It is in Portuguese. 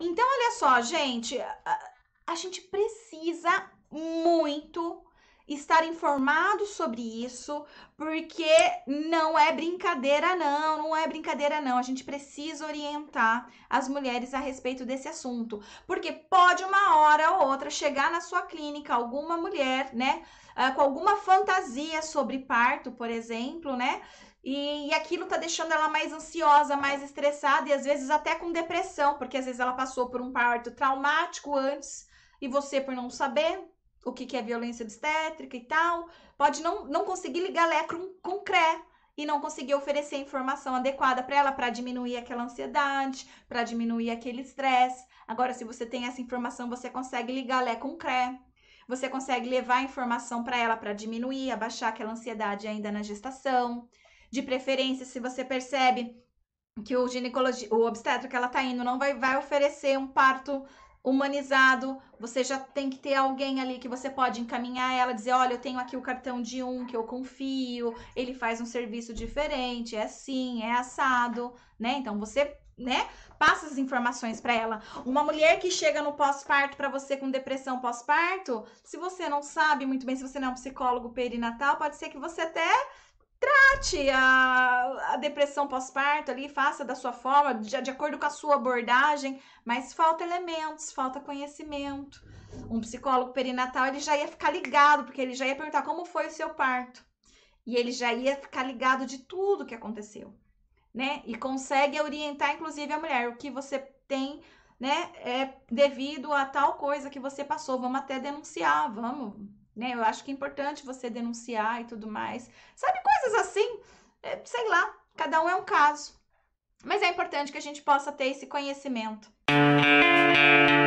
Então, olha só, gente, a, a gente precisa estar informado sobre isso, porque não é brincadeira, não, não é brincadeira, não. A gente precisa orientar as mulheres a respeito desse assunto, porque pode uma hora ou outra chegar na sua clínica alguma mulher, né, ah, com alguma fantasia sobre parto, por exemplo, né, e, e, aquilo tá deixando ela mais ansiosa, mais estressada e às vezes até com depressão, porque às vezes ela passou por um parto traumático antes e você por não saber, o que, que é violência obstétrica e tal, pode não, não conseguir ligar lé com, CRE e não conseguir oferecer a informação adequada para ela para diminuir aquela ansiedade, para diminuir aquele estresse. Agora, se você tem essa informação, você consegue ligar lé com CRE. Você consegue levar a informação para ela para diminuir, abaixar aquela ansiedade ainda na gestação. De preferência, se você percebe que o ginecologista, o obstétrico ela tá indo, não vai, vai oferecer um parto humanizado, você já tem que ter alguém ali que você pode encaminhar ela, dizer, olha, eu tenho aqui o cartão de um que eu confio, ele faz um serviço diferente, é assim, é assado, né? Então você, né, passa as informações para ela. Uma mulher que chega no pós-parto para você com depressão pós-parto, se você não sabe muito bem, se você não é um psicólogo perinatal, pode ser que você até trate a, a depressão pós-parto ali, faça da sua forma, de, de acordo com a sua abordagem, mas falta elementos, falta conhecimento. Um psicólogo perinatal, ele já ia ficar ligado, porque ele já ia perguntar como foi o seu parto. E ele já ia ficar ligado de tudo que aconteceu, né? E consegue orientar, inclusive, a mulher, o que você tem, né, é devido a tal coisa que você passou. Vamos até denunciar, vamos, né? Eu acho que é importante você denunciar e tudo mais. Sabe coisas assim, é, sei lá, cada um é um caso. Mas é importante que a gente possa ter esse conhecimento. Música